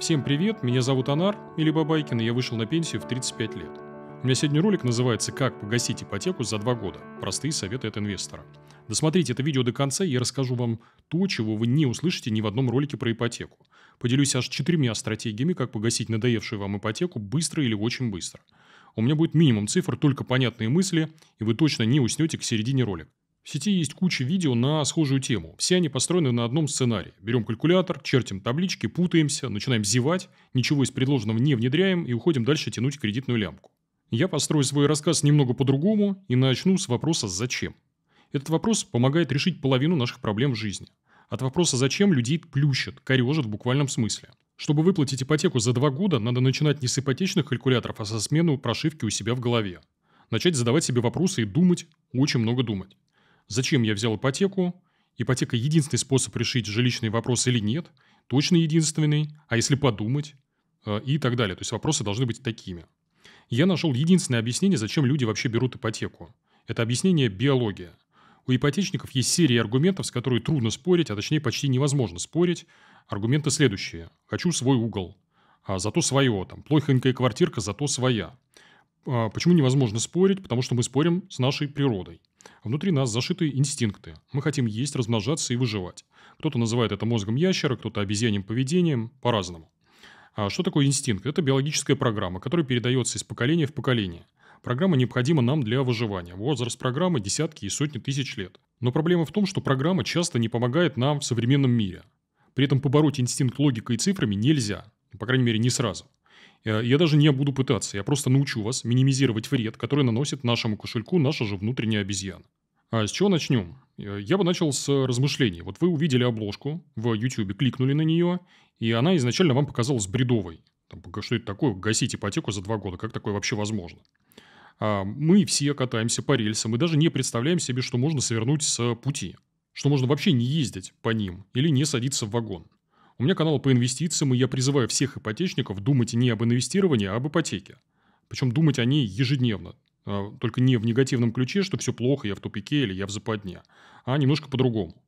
Всем привет, меня зовут Анар или Бабайкин, и я вышел на пенсию в 35 лет. У меня сегодня ролик называется «Как погасить ипотеку за два года. Простые советы от инвестора». Досмотрите это видео до конца, и я расскажу вам то, чего вы не услышите ни в одном ролике про ипотеку. Поделюсь аж четырьмя стратегиями, как погасить надоевшую вам ипотеку быстро или очень быстро. У меня будет минимум цифр, только понятные мысли, и вы точно не уснете к середине ролика. В сети есть куча видео на схожую тему. Все они построены на одном сценарии. Берем калькулятор, чертим таблички, путаемся, начинаем зевать, ничего из предложенного не внедряем и уходим дальше тянуть кредитную лямку. Я построю свой рассказ немного по-другому и начну с вопроса «Зачем?». Этот вопрос помогает решить половину наших проблем в жизни. От вопроса «Зачем?» людей плющат, корежит в буквальном смысле. Чтобы выплатить ипотеку за два года, надо начинать не с ипотечных калькуляторов, а со смену прошивки у себя в голове. Начать задавать себе вопросы и думать, очень много думать зачем я взял ипотеку, ипотека единственный способ решить жилищный вопрос или нет, точно единственный, а если подумать, э, и так далее. То есть вопросы должны быть такими. Я нашел единственное объяснение, зачем люди вообще берут ипотеку. Это объяснение биология. У ипотечников есть серия аргументов, с которой трудно спорить, а точнее почти невозможно спорить. Аргументы следующие. Хочу свой угол, а зато свое. Там, плохонькая квартирка, зато своя. А, почему невозможно спорить? Потому что мы спорим с нашей природой. Внутри нас зашиты инстинкты. Мы хотим есть, размножаться и выживать. Кто-то называет это мозгом ящера, кто-то обезьяним поведением, по-разному. А что такое инстинкт? Это биологическая программа, которая передается из поколения в поколение. Программа необходима нам для выживания. Возраст программы – десятки и сотни тысяч лет. Но проблема в том, что программа часто не помогает нам в современном мире. При этом побороть инстинкт логикой и цифрами нельзя. По крайней мере, не сразу. Э, я даже не буду пытаться, я просто научу вас минимизировать вред, который наносит нашему кошельку наша же внутренняя обезьяна. А с чего начнем? Э, я бы начал с э, размышлений. Вот вы увидели обложку в YouTube, кликнули на нее, и она изначально вам показалась бредовой. Там, что это такое? Гасить ипотеку за два года. Как такое вообще возможно? А мы все катаемся по рельсам и даже не представляем себе, что можно свернуть с пути. Что можно вообще не ездить по ним или не садиться в вагон. У меня канал по инвестициям, и я призываю всех ипотечников думать не об инвестировании, а об ипотеке. Причем думать о ней ежедневно. А, только не в негативном ключе, что все плохо, я в тупике или я в западне, а немножко по-другому.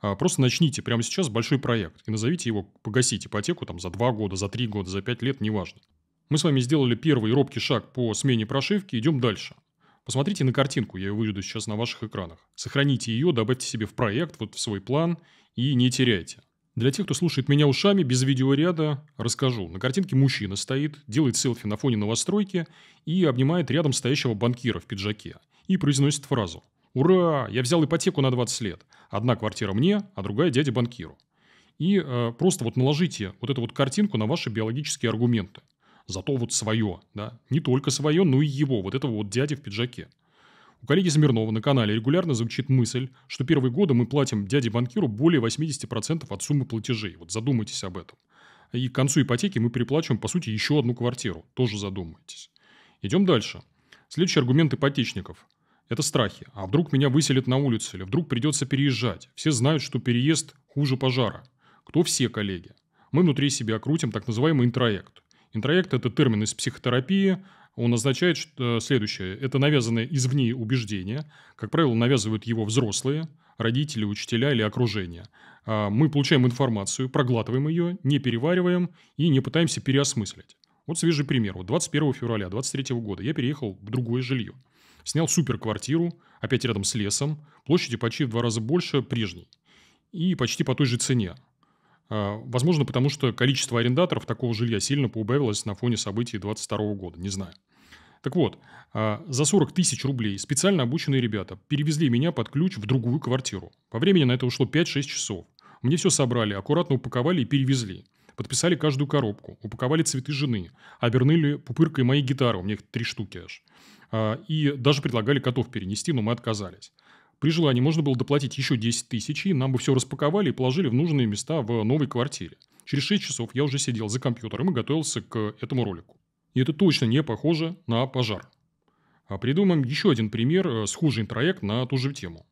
А, просто начните прямо сейчас большой проект и назовите его «Погасить ипотеку» там, за 2 года, за 3 года, за 5 лет, неважно. Мы с вами сделали первый робкий шаг по смене прошивки, идем дальше. Посмотрите на картинку, я ее выведу сейчас на ваших экранах. Сохраните ее, добавьте себе в проект, вот в свой план и не теряйте. Для тех, кто слушает меня ушами, без видеоряда, расскажу. На картинке мужчина стоит, делает селфи на фоне новостройки и обнимает рядом стоящего банкира в пиджаке. И произносит фразу «Ура! Я взял ипотеку на 20 лет. Одна квартира мне, а другая дяде банкиру». И э, просто вот наложите вот эту вот картинку на ваши биологические аргументы. Зато вот свое, да, не только свое, но и его, вот этого вот дяди в пиджаке. У коллеги Смирнова на канале регулярно звучит мысль, что первые годы мы платим дяде-банкиру более 80% от суммы платежей. Вот задумайтесь об этом. И к концу ипотеки мы переплачиваем, по сути, еще одну квартиру. Тоже задумайтесь. Идем дальше. Следующий аргумент ипотечников. Это страхи. А вдруг меня выселят на улицу или вдруг придется переезжать? Все знают, что переезд хуже пожара. Кто все коллеги? Мы внутри себя крутим так называемый интроект. Интроект – это термин из психотерапии, он означает что, э, следующее. Это навязанное извне убеждение. Как правило, навязывают его взрослые, родители, учителя или окружение. А, мы получаем информацию, проглатываем ее, не перевариваем и не пытаемся переосмыслить. Вот свежий пример. Вот 21 февраля 23 года я переехал в другое жилье. Снял суперквартиру, опять рядом с лесом, площади почти в два раза больше прежней. И почти по той же цене. А, возможно, потому что количество арендаторов такого жилья сильно поубавилось на фоне событий 2022 года, не знаю. Так вот, а, за 40 тысяч рублей специально обученные ребята перевезли меня под ключ в другую квартиру. По времени на это ушло 5-6 часов. Мне все собрали, аккуратно упаковали и перевезли. Подписали каждую коробку, упаковали цветы жены, обернули пупыркой мои гитары, у меня их три штуки аж. А, и даже предлагали котов перенести, но мы отказались. При желании можно было доплатить еще 10 тысяч, и нам бы все распаковали и положили в нужные места в новой квартире. Через 6 часов я уже сидел за компьютером и готовился к этому ролику. И это точно не похоже на пожар. А придумаем еще один пример, э, схожий троект на ту же тему.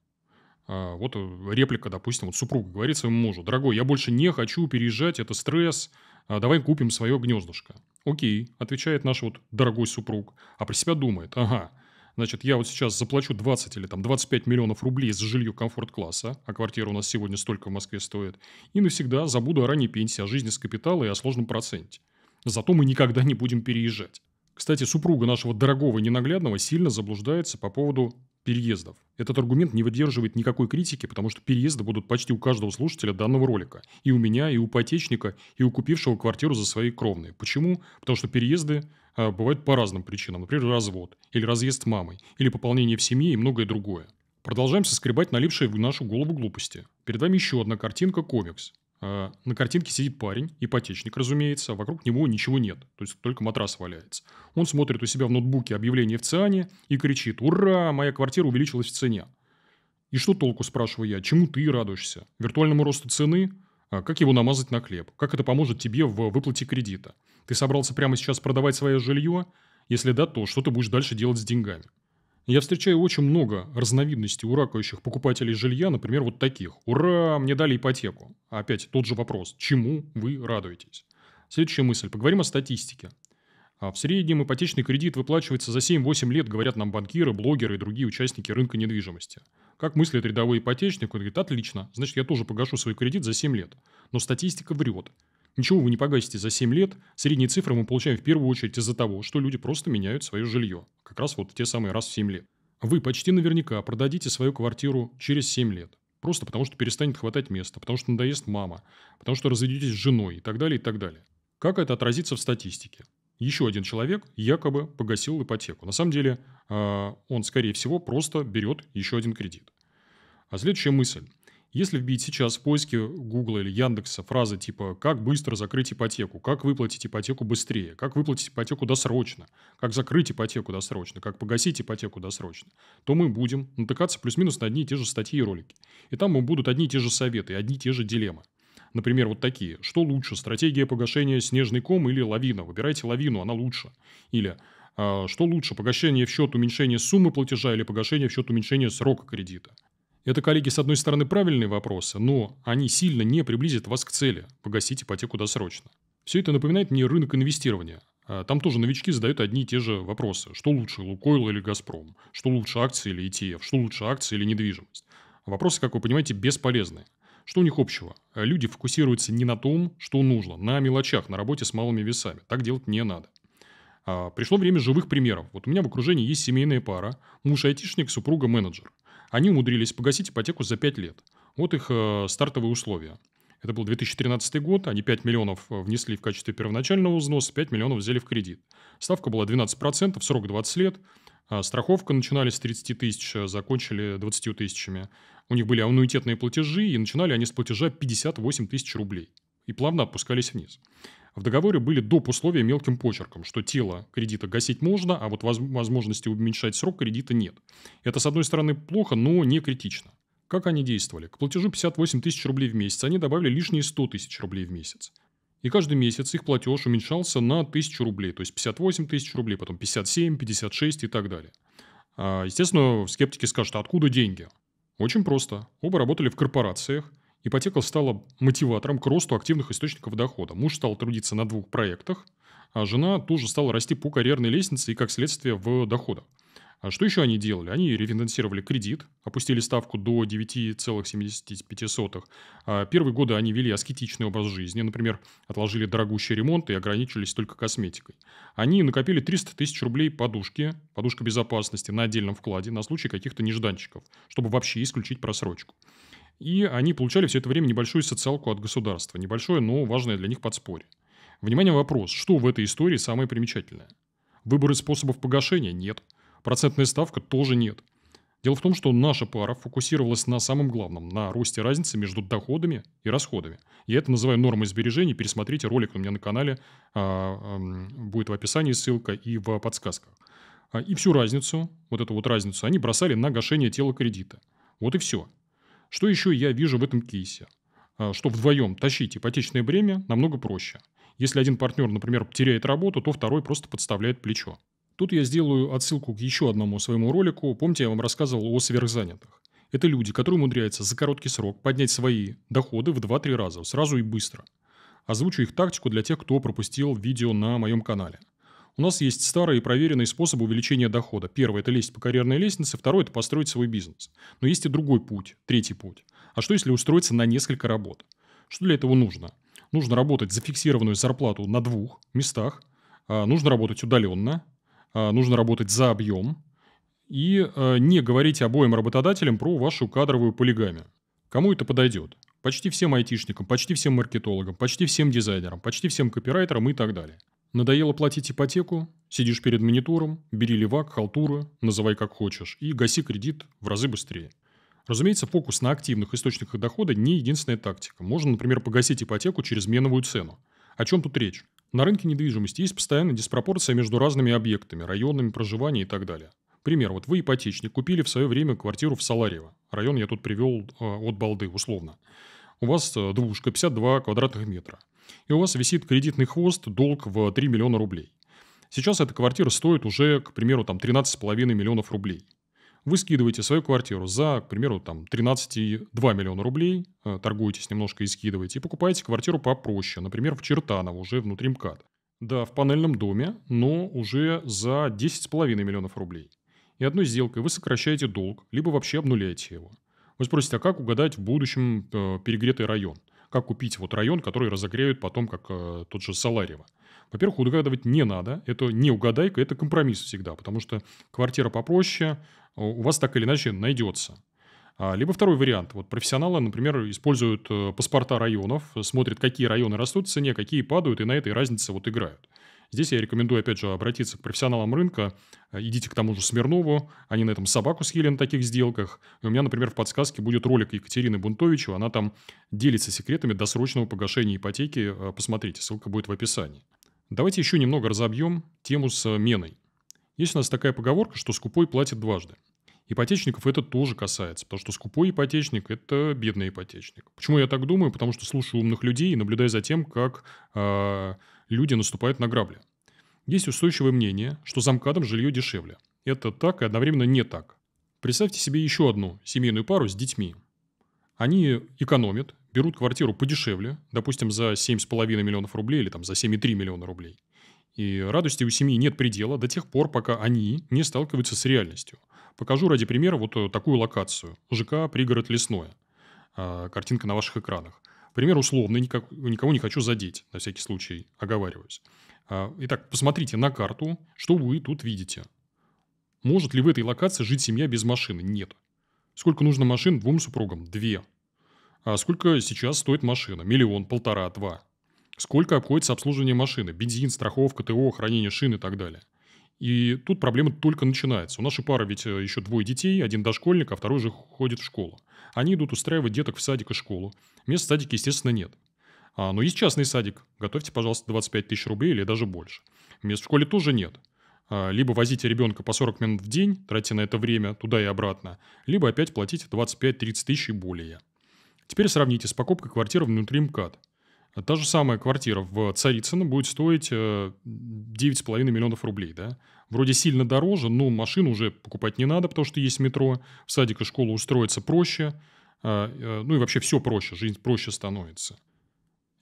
А, вот э, реплика, допустим, вот супруга говорит своему мужу, «Дорогой, я больше не хочу переезжать, это стресс, а давай купим свое гнездышко». «Окей», отвечает наш вот дорогой супруг, а про себя думает, «Ага, Значит, я вот сейчас заплачу 20 или там 25 миллионов рублей за жилье комфорт-класса, а квартира у нас сегодня столько в Москве стоит, и навсегда забуду о ранней пенсии, о жизни с капитала и о сложном проценте. Зато мы никогда не будем переезжать. Кстати, супруга нашего дорогого ненаглядного сильно заблуждается по поводу переездов. Этот аргумент не выдерживает никакой критики, потому что переезды будут почти у каждого слушателя данного ролика. И у меня, и у ипотечника, и у купившего квартиру за свои кровные. Почему? Потому что переезды а, бывают по разным причинам. Например, развод, или разъезд с мамой, или пополнение в семье и многое другое. Продолжаем соскребать налипшие в нашу голову глупости. Перед вами еще одна картинка – комикс. Э, на картинке сидит парень, ипотечник, разумеется, а вокруг него ничего нет, то есть только матрас валяется. Он смотрит у себя в ноутбуке объявление в ЦИАНе и кричит «Ура! Моя квартира увеличилась в цене!» И что толку, спрашиваю я, чему ты радуешься? Виртуальному росту цены? А как его намазать на хлеб? Как это поможет тебе в выплате кредита? Ты собрался прямо сейчас продавать свое жилье? Если да, то что ты будешь дальше делать с деньгами? Я встречаю очень много разновидностей у ракающих покупателей жилья, например, вот таких. «Ура, мне дали ипотеку!» Опять тот же вопрос. Чему вы радуетесь? Следующая мысль. Поговорим о статистике. А, В среднем ипотечный кредит выплачивается за 7-8 лет, говорят нам банкиры, блогеры и другие участники рынка недвижимости. Как мыслит рядовой ипотечник, он говорит, отлично, значит я тоже погашу свой кредит за 7 лет. Но статистика врет. Ничего вы не погасите за 7 лет. Средние цифры мы получаем в первую очередь из-за того, что люди просто меняют свое жилье. Как раз вот те самые раз в 7 лет. Вы почти наверняка продадите свою квартиру через 7 лет. Просто потому, что перестанет хватать места, потому что надоест мама, потому что разведетесь с женой и так далее, и так далее. Как это отразится в статистике? Еще один человек якобы погасил ипотеку. На самом деле а, он, скорее всего, просто берет еще один кредит. А следующая мысль. Если вбить сейчас в поиске Google или Яндекса фразы типа «Как быстро закрыть ипотеку?», «Как выплатить ипотеку быстрее?», «Как выплатить ипотеку досрочно?», «Как закрыть ипотеку досрочно?», «Как погасить ипотеку досрочно?», то мы будем натыкаться плюс-минус на одни и те же статьи и ролики. И там будут одни и те же советы, одни и те же дилеммы. Например, вот такие. Что лучше, стратегия погашения снежный ком или лавина? Выбирайте лавину, она лучше. Или а, что лучше, погашение в счет уменьшения суммы платежа или погашение в счет уменьшения срока кредита? Это, коллеги, с одной стороны правильные вопросы, но они сильно не приблизят вас к цели – погасить ипотеку досрочно. Все это напоминает мне рынок инвестирования. А, там тоже новички задают одни и те же вопросы. Что лучше, Лукойл или Газпром? Что лучше, акции или ETF? Что лучше, акции или недвижимость? Вопросы, как вы понимаете, бесполезные. Что у них общего? А, люди фокусируются не на том, что нужно, на мелочах, на работе с малыми весами. Так делать не надо. А, пришло время живых примеров. Вот у меня в окружении есть семейная пара, муж айтишник, супруга менеджер – они умудрились погасить ипотеку за 5 лет. Вот их э, стартовые условия. Это был 2013 год, они 5 миллионов э, внесли в качестве первоначального взноса, 5 миллионов взяли в кредит. Ставка была 12%, срок 20 лет. А, страховка начинали с 30 тысяч, а закончили 20 тысячами. У них были аннуитетные платежи, и начинали они с платежа 58 тысяч рублей. И плавно опускались вниз. В договоре были доп. условия мелким почерком, что тело кредита гасить можно, а вот возможности уменьшать срок кредита нет. Это, с одной стороны, плохо, но не критично. Как они действовали? К платежу 58 тысяч рублей в месяц они добавили лишние 100 тысяч рублей в месяц. И каждый месяц их платеж уменьшался на 1000 рублей, то есть 58 тысяч рублей, потом 57, 56 и так далее. А, естественно, скептики скажут, а откуда деньги? Очень просто. Оба работали в корпорациях – Ипотека стала мотиватором к росту активных источников дохода. Муж стал трудиться на двух проектах, а жена тоже стала расти по карьерной лестнице и, как следствие, в доходах. А что еще они делали? Они рефинансировали кредит, опустили ставку до 9,75. А первые годы они вели аскетичный образ жизни, например, отложили дорогущий ремонт и ограничились только косметикой. Они накопили 300 тысяч рублей подушки, подушка безопасности на отдельном вкладе на случай каких-то нежданчиков, чтобы вообще исключить просрочку и они получали все это время небольшую социалку от государства, небольшое, но важное для них подспорье. Внимание, вопрос, что в этой истории самое примечательное? Выборы способов погашения нет, процентная ставка тоже нет. Дело в том, что наша пара фокусировалась на самом главном, на росте разницы между доходами и расходами. Я это называю нормой сбережений. Пересмотрите ролик у меня на канале, а, будет в описании ссылка и в подсказках. А, и всю разницу, вот эту вот разницу, они бросали на гашение тела кредита. Вот и все. Что еще я вижу в этом кейсе? А, что вдвоем тащить ипотечное бремя намного проще. Если один партнер, например, теряет работу, то второй просто подставляет плечо. Тут я сделаю отсылку к еще одному своему ролику. Помните, я вам рассказывал о сверхзанятых. Это люди, которые умудряются за короткий срок поднять свои доходы в 2-3 раза, сразу и быстро. Озвучу их тактику для тех, кто пропустил видео на моем канале – у нас есть старые и проверенные способы увеличения дохода. Первое – это лезть по карьерной лестнице, второй – это построить свой бизнес. Но есть и другой путь, третий путь. А что если устроиться на несколько работ? Что для этого нужно? Нужно работать за фиксированную зарплату на двух местах, а, нужно работать удаленно, а, нужно работать за объем и а, не говорить обоим работодателям про вашу кадровую полигамию. Кому это подойдет? Почти всем айтишникам, почти всем маркетологам, почти всем дизайнерам, почти всем копирайтерам и так далее – Надоело платить ипотеку, сидишь перед монитором, бери левак, халтура, называй как хочешь и гаси кредит в разы быстрее. Разумеется, фокус на активных источниках дохода не единственная тактика. Можно, например, погасить ипотеку через меновую цену. О чем тут речь? На рынке недвижимости есть постоянная диспропорция между разными объектами, районами проживания и так далее. Пример. Вот вы ипотечник, купили в свое время квартиру в Саларьево. Район я тут привел э, а, от Балды, условно у вас э, двушка 52 квадратных метра, и у вас висит кредитный хвост, долг в 3 миллиона рублей. Сейчас эта квартира стоит уже, к примеру, там 13,5 миллионов рублей. Вы скидываете свою квартиру за, к примеру, там 13,2 миллиона рублей, э, торгуетесь немножко и скидываете, и покупаете квартиру попроще, например, в Чертаново, уже внутри МКАД. Да, в панельном доме, но уже за 10,5 миллионов рублей. И одной сделкой вы сокращаете долг, либо вообще обнуляете его – вы спросите, а как угадать в будущем э, перегретый район? Как купить вот район, который разогреют потом, как э, тот же Саларьево? Во-первых, угадывать не надо. Это не угадайка, это компромисс всегда. Потому что квартира попроще, э, у вас так или иначе найдется. А, либо второй вариант. Вот профессионалы, например, используют паспорта районов, смотрят, какие районы растут в цене, какие падают, и на этой разнице вот играют. Здесь я рекомендую, опять же, обратиться к профессионалам рынка. Э, идите к тому же Смирнову. Они на этом собаку съели на таких сделках. И у меня, например, в подсказке будет ролик Екатерины Бунтовичу. Она там делится секретами досрочного погашения ипотеки. Э, посмотрите, ссылка будет в описании. Давайте еще немного разобьем тему с э, меной. Есть у нас такая поговорка, что скупой платит дважды. Ипотечников это тоже касается, потому что скупой ипотечник – это бедный ипотечник. Почему я так думаю? Потому что слушаю умных людей и наблюдаю за тем, как э, люди наступают на грабли. Есть устойчивое мнение, что за МКАДом жилье дешевле. Это так и одновременно не так. Представьте себе еще одну семейную пару с детьми. Они экономят, берут квартиру подешевле, допустим, за 7,5 миллионов рублей или там, за 7,3 миллиона рублей. И радости у семьи нет предела до тех пор, пока они не сталкиваются с реальностью. Покажу ради примера вот э, такую локацию. ЖК «Пригород лесное». А, картинка на ваших экранах – Пример условный, никак, никого не хочу задеть, на всякий случай оговариваюсь. А, итак, посмотрите на карту, что вы тут видите. Может ли в этой локации жить семья без машины? Нет. Сколько нужно машин двум супругам? Две. А сколько сейчас стоит машина? Миллион, полтора, два. Сколько обходится обслуживание машины? Бензин, страховка, ТО, хранение шин и так далее. И тут проблема только начинается. У нашей пары ведь э, еще двое детей, один дошкольник, а второй уже ходит в школу. Они идут устраивать деток в садик и школу. Мест в садике, естественно, нет. А, но ну, есть частный садик. Готовьте, пожалуйста, 25 тысяч рублей или даже больше. Мест в школе тоже нет. А, либо возите ребенка по 40 минут в день, тратя на это время туда и обратно, либо опять платите 25-30 тысяч и более. Теперь сравните с покупкой квартиры внутри МКАД – Та же самая квартира в Царицыно будет стоить 9,5 э, миллионов рублей, да? Вроде сильно дороже, но машину уже покупать не надо, потому что есть метро, в садик и школу устроиться проще, э, э, ну и вообще все проще, жизнь проще становится.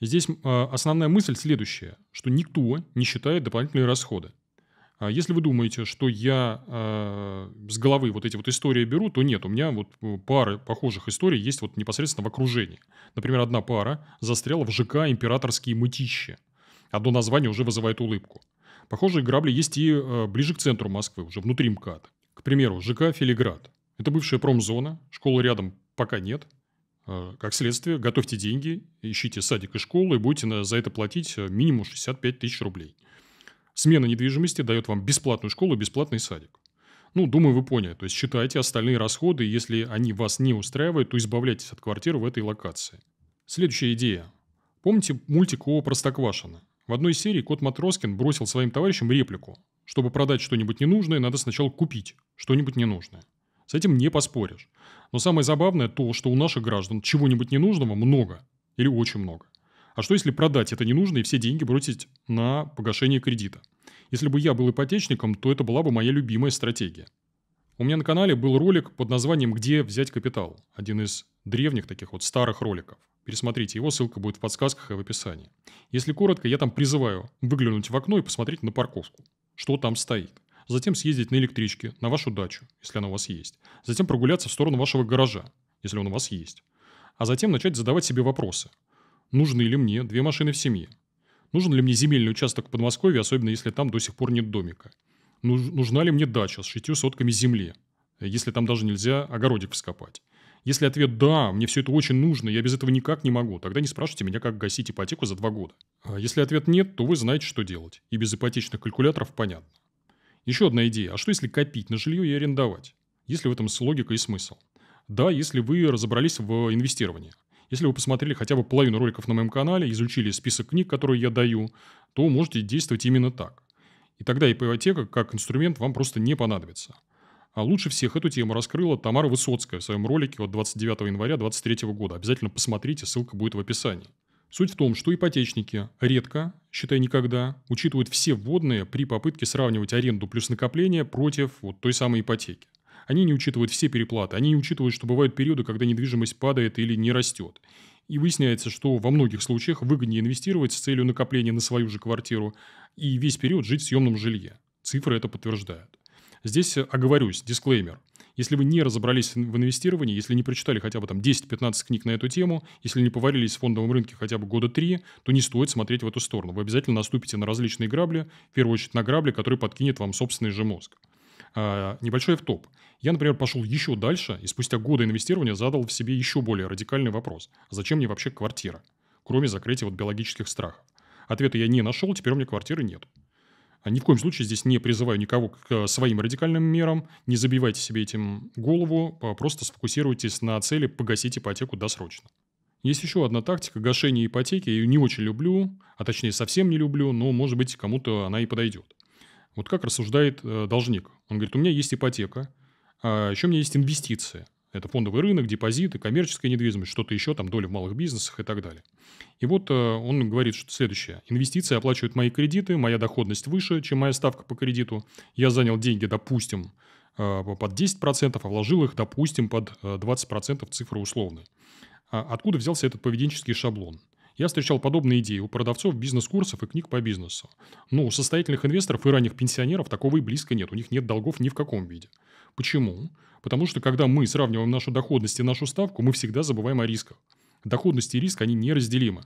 Здесь основная мысль следующая, что никто не считает дополнительные расходы. А если вы думаете, что я э, с головы вот эти вот истории беру, то нет, у меня вот э, пары похожих историй есть вот непосредственно в окружении. Например, одна пара застряла в ЖК «Императорские мытищи». Одно название уже вызывает улыбку. Похожие грабли есть и э, ближе к центру Москвы, уже внутри МКАД. К примеру, ЖК «Филиград». Это бывшая промзона, школы рядом пока нет. Э, как следствие, готовьте деньги, ищите садик и школу и будете на, за это платить э, минимум 65 тысяч рублей – Смена недвижимости дает вам бесплатную школу, и бесплатный садик. Ну, думаю, вы поняли. То есть считайте остальные расходы, если они вас не устраивают, то избавляйтесь от квартиры в этой локации. Следующая идея. Помните мультик о Простоквашино? В одной серии кот Матроскин бросил своим товарищам реплику. Чтобы продать что-нибудь ненужное, надо сначала купить что-нибудь ненужное. С этим не поспоришь. Но самое забавное то, что у наших граждан чего-нибудь ненужного много или очень много. А что если продать это ненужное и все деньги бросить на погашение кредита? Если бы я был ипотечником, то это была бы моя любимая стратегия. У меня на канале был ролик под названием «Где взять капитал?» Один из древних таких вот старых роликов. Пересмотрите его, ссылка будет в подсказках и в описании. Если коротко, я там призываю выглянуть в окно и посмотреть на парковку, что там стоит. Затем съездить на электричке, на вашу дачу, если она у вас есть. Затем прогуляться в сторону вашего гаража, если он у вас есть. А затем начать задавать себе вопросы – Нужны ли мне две машины в семье? Нужен ли мне земельный участок в Подмосковье, особенно если там до сих пор нет домика? Нужна ли мне дача с шестью сотками земли, если там даже нельзя огородик вскопать? Если ответ «да», мне все это очень нужно, я без этого никак не могу, тогда не спрашивайте меня, как гасить ипотеку за два года. А если ответ «нет», то вы знаете, что делать. И без ипотечных калькуляторов понятно. Еще одна идея. А что если копить на жилье и арендовать? Если в этом с логикой и смысл. Да, если вы разобрались в инвестировании – если вы посмотрели хотя бы половину роликов на моем канале, изучили список книг, которые я даю, то можете действовать именно так. И тогда ипотека как инструмент вам просто не понадобится. А лучше всех эту тему раскрыла Тамара Высоцкая в своем ролике от 29 января 2023 года. Обязательно посмотрите, ссылка будет в описании. Суть в том, что ипотечники редко, считай никогда, учитывают все вводные при попытке сравнивать аренду плюс накопление против вот той самой ипотеки. Они не учитывают все переплаты, они не учитывают, что бывают периоды, когда недвижимость падает или не растет. И выясняется, что во многих случаях выгоднее инвестировать с целью накопления на свою же квартиру и весь период жить в съемном жилье. Цифры это подтверждают. Здесь э, оговорюсь, дисклеймер. Если вы не разобрались в инвестировании, если не прочитали хотя бы там 10-15 книг на эту тему, если не поварились в фондовом рынке хотя бы года три, то не стоит смотреть в эту сторону. Вы обязательно наступите на различные грабли, в первую очередь на грабли, которые подкинет вам собственный же мозг. А, небольшой в топ. Я, например, пошел еще дальше и спустя годы инвестирования задал в себе еще более радикальный вопрос. Зачем мне вообще квартира? Кроме закрытия вот биологических страхов. Ответа я не нашел, теперь у меня квартиры нет. А ни в коем случае здесь не призываю никого к своим радикальным мерам, не забивайте себе этим голову, просто сфокусируйтесь на цели погасить ипотеку досрочно. Есть еще одна тактика гашения ипотеки, я ее не очень люблю, а точнее совсем не люблю, но может быть кому-то она и подойдет. Вот как рассуждает э, должник. Он говорит, у меня есть ипотека, а еще у меня есть инвестиции. Это фондовый рынок, депозиты, коммерческая недвижимость, что-то еще, там доли в малых бизнесах и так далее. И вот э, он говорит что следующее. Инвестиции оплачивают мои кредиты, моя доходность выше, чем моя ставка по кредиту. Я занял деньги, допустим, э, под 10%, а вложил их, допустим, под 20% цифры условной. А откуда взялся этот поведенческий шаблон? Я встречал подобные идеи у продавцов бизнес-курсов и книг по бизнесу. Но у состоятельных инвесторов и ранних пенсионеров такого и близко нет. У них нет долгов ни в каком виде. Почему? Потому что когда мы сравниваем нашу доходность и нашу ставку, мы всегда забываем о рисках. Доходность и риск, они неразделимы.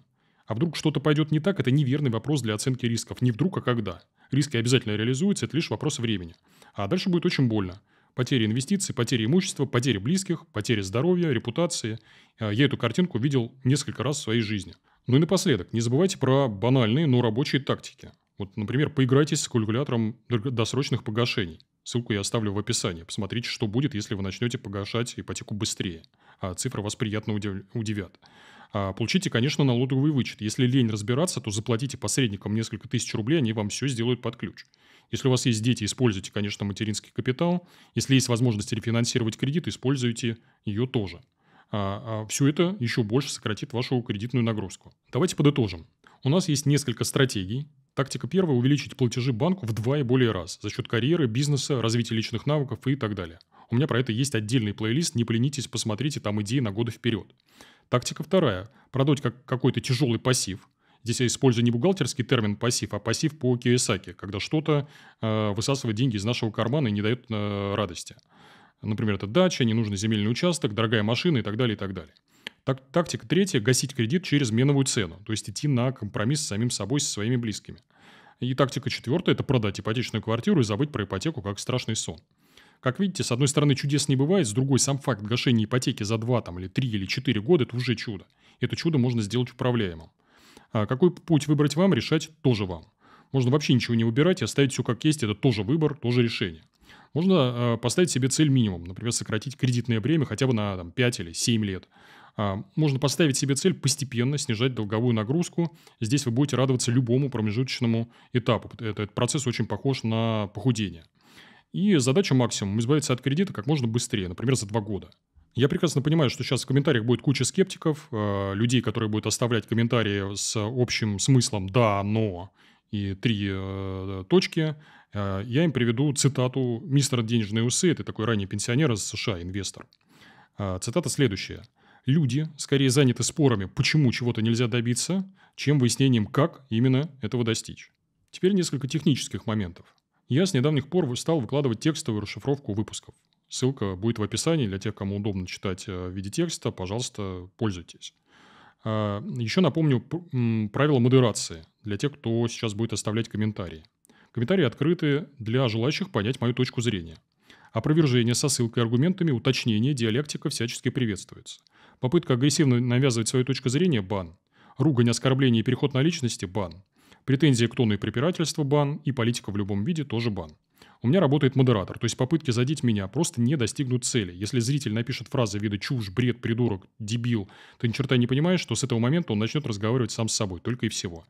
А вдруг что-то пойдет не так, это неверный вопрос для оценки рисков. Не вдруг, а когда. Риски обязательно реализуются, это лишь вопрос времени. А дальше будет очень больно. Потери инвестиций, потери имущества, потери близких, потери здоровья, репутации. А я эту картинку видел несколько раз в своей жизни. Ну и напоследок, не забывайте про банальные, но рабочие тактики. Вот, например, поиграйтесь с калькулятором досрочных погашений. Ссылку я оставлю в описании. Посмотрите, что будет, если вы начнете погашать ипотеку быстрее. А цифры вас приятно удивят. А получите, конечно, налоговый вычет. Если лень разбираться, то заплатите посредникам несколько тысяч рублей, они вам все сделают под ключ. Если у вас есть дети, используйте, конечно, материнский капитал. Если есть возможность рефинансировать кредит, используйте ее тоже. А, а, все это еще больше сократит вашу кредитную нагрузку. Давайте подытожим. У нас есть несколько стратегий. Тактика первая – увеличить платежи банку в два и более раз за счет карьеры, бизнеса, развития личных навыков и так далее. У меня про это есть отдельный плейлист, не поленитесь, посмотрите там идеи на годы вперед. Тактика вторая – продать как какой-то тяжелый пассив – Здесь я использую не бухгалтерский термин пассив, а пассив по Киосаке, когда что-то э, высасывает деньги из нашего кармана и не дает э, радости. Например, это дача, ненужный земельный участок, дорогая машина и так далее, и так далее. Так, тактика третья – гасить кредит через меновую цену, то есть идти на компромисс с самим собой, со своими близкими. И тактика четвертая – это продать ипотечную квартиру и забыть про ипотеку как страшный сон. Как видите, с одной стороны чудес не бывает, с другой сам факт гашения ипотеки за 2 там, или 3 или 4 года – это уже чудо. Это чудо можно сделать управляемым. А какой путь выбрать вам, решать тоже вам. Можно вообще ничего не выбирать и оставить все как есть, это тоже выбор, тоже решение. Можно э, поставить себе цель минимум, например, сократить кредитное время хотя бы на там, 5 или 7 лет. А, можно поставить себе цель постепенно снижать долговую нагрузку. Здесь вы будете радоваться любому промежуточному этапу. Этот процесс очень похож на похудение. И задача максимум – избавиться от кредита как можно быстрее, например, за два года. Я прекрасно понимаю, что сейчас в комментариях будет куча скептиков, э, людей, которые будут оставлять комментарии с общим смыслом «да, но» и три э, э, точки, э, я им приведу цитату мистера Денежные усы, это такой ранний пенсионер из США, инвестор. цитата следующая. Люди скорее заняты спорами, почему чего-то нельзя добиться, чем выяснением, как именно этого достичь. Теперь несколько технических моментов. Я с недавних пор стал выкладывать текстовую расшифровку выпусков. Ссылка будет в описании для тех, кому удобно читать в виде текста. Пожалуйста, пользуйтесь. А, Еще напомню правила модерации для тех, кто сейчас будет оставлять комментарии. Комментарии открыты для желающих понять мою точку зрения. Опровержение со ссылкой аргументами, уточнение, диалектика всячески приветствуется. Попытка агрессивно навязывать свою точку зрения – бан. Ругань, оскорбление и переход на личности – бан. Претензии к тону и препирательству – бан. И политика в любом виде – тоже бан у меня работает модератор, то есть попытки задеть меня просто не достигнут цели. Если зритель напишет фразы вида «чушь», «бред», «придурок», «дебил», ты ни черта не понимаешь, что с этого момента он начнет разговаривать сам с собой, только и всего.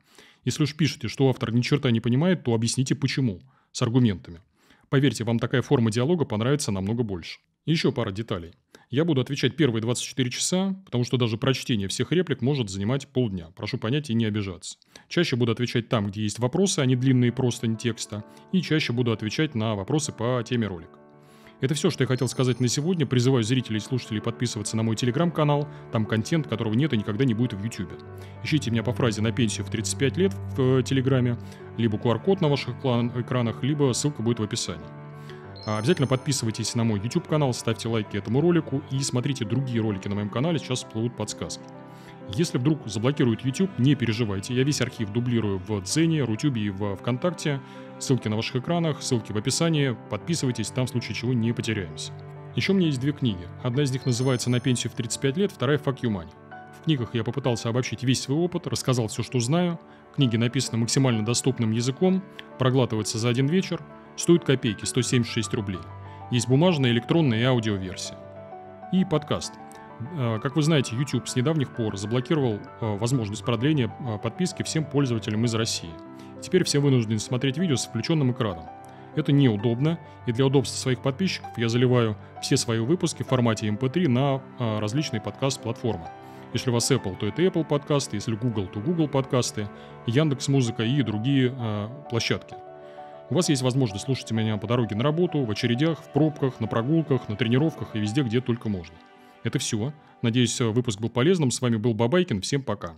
Если уж пишете, что автор ни черта не понимает, то объясните почему, с аргументами. Поверьте, вам такая форма диалога понравится намного больше. Еще пара деталей. Я буду отвечать первые 24 часа, потому что даже прочтение всех реплик может занимать полдня. Прошу понять и не обижаться. Чаще буду отвечать там, где есть вопросы, а не длинные просто текста. И чаще буду отвечать на вопросы по теме ролика. Это все, что я хотел сказать на сегодня. Призываю зрителей и слушателей подписываться на мой телеграм-канал. Там контент, которого нет и никогда не будет в YouTube. Ищите меня по фразе «на пенсию в 35 лет» в э, телеграме. Либо QR-код на ваших экранах, либо ссылка будет в описании. А обязательно подписывайтесь на мой YouTube канал, ставьте лайки этому ролику и смотрите другие ролики на моем канале, сейчас всплывут подсказки. Если вдруг заблокируют YouTube, не переживайте. Я весь архив дублирую в Дзене, Рутюбе и в ВКонтакте. Ссылки на ваших экранах, ссылки в описании. Подписывайтесь, там в случае чего не потеряемся. Еще у меня есть две книги. Одна из них называется «На пенсию в 35 лет», вторая «Fuck you money». В книгах я попытался обобщить весь свой опыт, рассказал все, что знаю. Книги написаны максимально доступным языком, проглатываются за один вечер, стоят копейки, 176 рублей. Есть бумажная, электронная и аудиоверсия. И подкаст – Э, как вы знаете, YouTube с недавних пор заблокировал э, возможность продления э, подписки всем пользователям из России. Теперь все вынуждены смотреть видео с включенным экраном. Это неудобно, и для удобства своих подписчиков я заливаю все свои выпуски в формате MP3 эм на различные подкаст-платформы. Если у вас Apple, то это Apple подкасты, если Google, то Google подкасты, Яндекс Музыка и другие э, площадки. У вас есть возможность слушать меня по дороге на работу, в очередях, в пробках, на прогулках, на тренировках и везде, где только можно. Это все. Надеюсь, выпуск был полезным. С вами был Бабайкин. Всем пока.